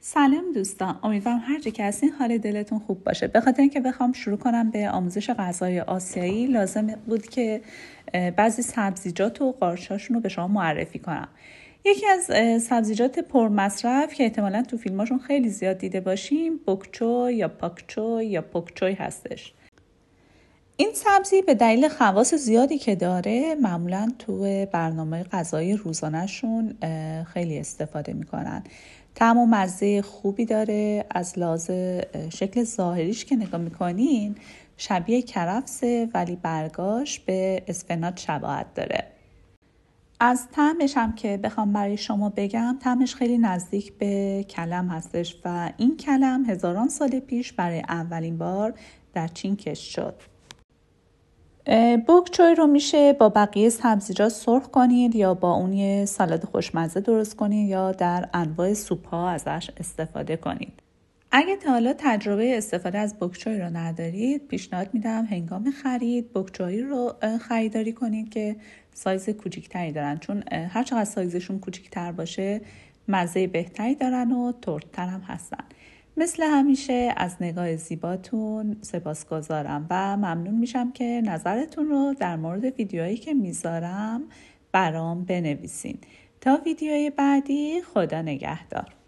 سلام دوستان امیدوارم هر جا که هستین حال دلتون خوب باشه به خاطر اینکه بخوام شروع کنم به آموزش غذای آسیایی لازم بود که بعضی سبزیجات و قارچاشون رو به شما معرفی کنم یکی از سبزیجات پرمصرف که احتمالا تو فیلماشون خیلی زیاد دیده باشیم بکچو یا پاکچو یا پکچوی هستش این سبزی به دلیل خواص زیادی که داره معمولا تو برنامه غذایی روزانهشون خیلی استفاده میکنن طعم و مزه خوبی داره از لحاظ شکل ظاهریش که نگاه میکنین شبیه کرفسه ولی برگاش به اسفناج شباهت داره از تعمش هم که بخوام برای شما بگم تعمش خیلی نزدیک به کلم هستش و این کلم هزاران سال پیش برای اولین بار در چین کشت شد بوکچوی رو میشه با بقیه سبزیجات سرخ کنید یا با اون یه سالاد خوشمزه درست کنید یا در انواع سوپ ها ازش استفاده کنید. اگه تا حالا تجربه استفاده از بکچوی رو ندارید پیشنهاد میدم هنگام خرید بکچوی رو خریداری کنید که سایز کوچیکتری دارن چون هر چقدر سایزشون کوچیکتر باشه مزه بهتری دارن و ترتر هم هستن. مثل همیشه از نگاه زیباتون سپاسگزارم و ممنون میشم که نظرتون رو در مورد ویدیوهایی که میذارم برام بنویسین تا ویدیوی بعدی خدا نگهدار